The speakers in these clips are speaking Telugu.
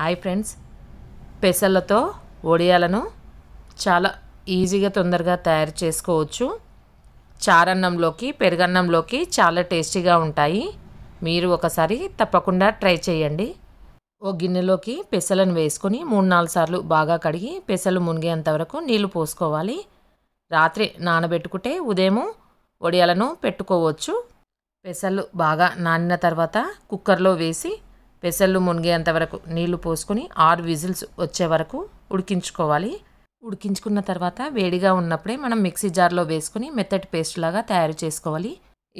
హాయ్ ఫ్రెండ్స్ పెసలతో వడియాలను చాలా ఈజీగా తొందరగా తయారు చేసుకోవచ్చు చారన్నంలోకి పెరుగన్నంలోకి చాలా టేస్టీగా ఉంటాయి మీరు ఒకసారి తప్పకుండా ట్రై చేయండి ఓ గిన్నెలోకి పెసలను వేసుకొని మూడు నాలుగు సార్లు బాగా కడిగి పెసలు మునిగేంత వరకు నీళ్లు పోసుకోవాలి రాత్రి నానబెట్టుకుంటే ఉదయం వడియాలను పెట్టుకోవచ్చు పెసలు బాగా నానిన తర్వాత కుక్కర్లో వేసి పెసళ్ళు మునిగేంత వరకు నీళ్లు పోసుకొని ఆరు విజిల్స్ వచ్చే వరకు ఉడికించుకోవాలి ఉడికించుకున్న తర్వాత వేడిగా ఉన్నప్పుడే మనం మిక్సీ జార్లో వేసుకుని మెత్తటి పేస్ట్ లాగా తయారు చేసుకోవాలి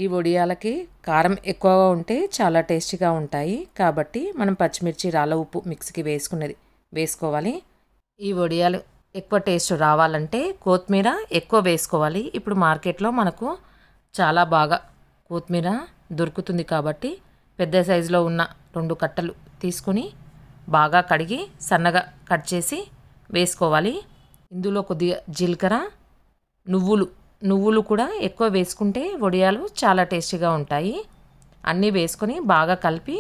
ఈ వడియాలకి కారం ఎక్కువగా ఉంటే చాలా టేస్టీగా ఉంటాయి కాబట్టి మనం పచ్చిమిర్చి రాళ్ళ ఉప్పు మిక్సీకి వేసుకునేది వేసుకోవాలి ఈ ఒడియాలు ఎక్కువ టేస్ట్ రావాలంటే కొత్తిమీర ఎక్కువ వేసుకోవాలి ఇప్పుడు మార్కెట్లో మనకు చాలా బాగా కొత్తిమీర దొరుకుతుంది కాబట్టి పెద్ద సైజులో ఉన్న రెండు కట్టలు తీసుకుని బాగా కడిగి సన్నగా కట్ చేసి వేసుకోవాలి ఇందులో కొద్దిగా జీలకర్ర నువ్వులు నువ్వులు కూడా ఎక్కువ వేసుకుంటే వడియాలు చాలా టేస్టీగా ఉంటాయి అన్నీ వేసుకొని బాగా కలిపి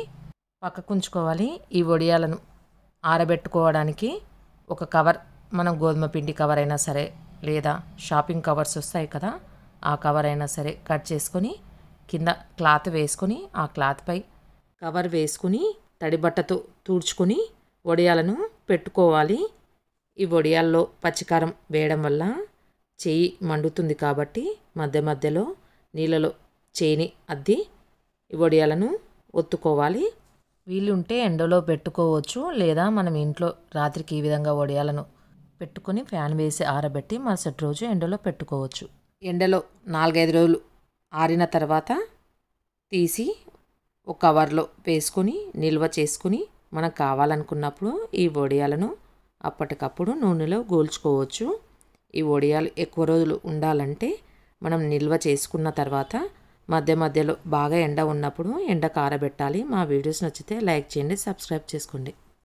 పక్కకుంచుకోవాలి ఈ వడియాలను ఆరబెట్టుకోవడానికి ఒక కవర్ మనం గోధుమ పిండి కవర్ అయినా సరే లేదా షాపింగ్ కవర్స్ వస్తాయి కదా ఆ కవర్ అయినా సరే కట్ చేసుకొని కింద క్లాత్ వేసుకొని ఆ క్లాత్పై కవర్ వేసుకుని తడిబట్టతో తుడుచుకుని వడియాలను పెట్టుకోవాలి ఈ వడియాల్లో పచ్చికారం వేయడం వల్ల చేయి మండుతుంది కాబట్టి మధ్య మధ్యలో నీళ్ళలో చేయిని అద్ది ఈ వడియాలను ఒత్తుకోవాలి వీలుంటే ఎండలో పెట్టుకోవచ్చు లేదా మనం ఇంట్లో రాత్రికి ఈ విధంగా వడియాలను పెట్టుకొని ఫ్యాన్ వేసి ఆరబెట్టి మరుసటి రోజు ఎండలో పెట్టుకోవచ్చు ఎండలో నాలుగైదు రోజులు ఆరిన తర్వాత తీసి ఒక కవర్లో వేసుకొని నిల్వ చేసుకుని మనకు కావాలనుకున్నప్పుడు ఈ వడియాలను అప్పటికప్పుడు నూనెలో గోల్చుకోవచ్చు ఈ వడియాలు ఎక్కువ రోజులు ఉండాలంటే మనం నిల్వ చేసుకున్న తర్వాత మధ్య మధ్యలో బాగా ఎండ ఉన్నప్పుడు ఎండ కారబెట్టాలి మా వీడియోస్ నచ్చితే లైక్ చేయండి సబ్స్క్రైబ్ చేసుకోండి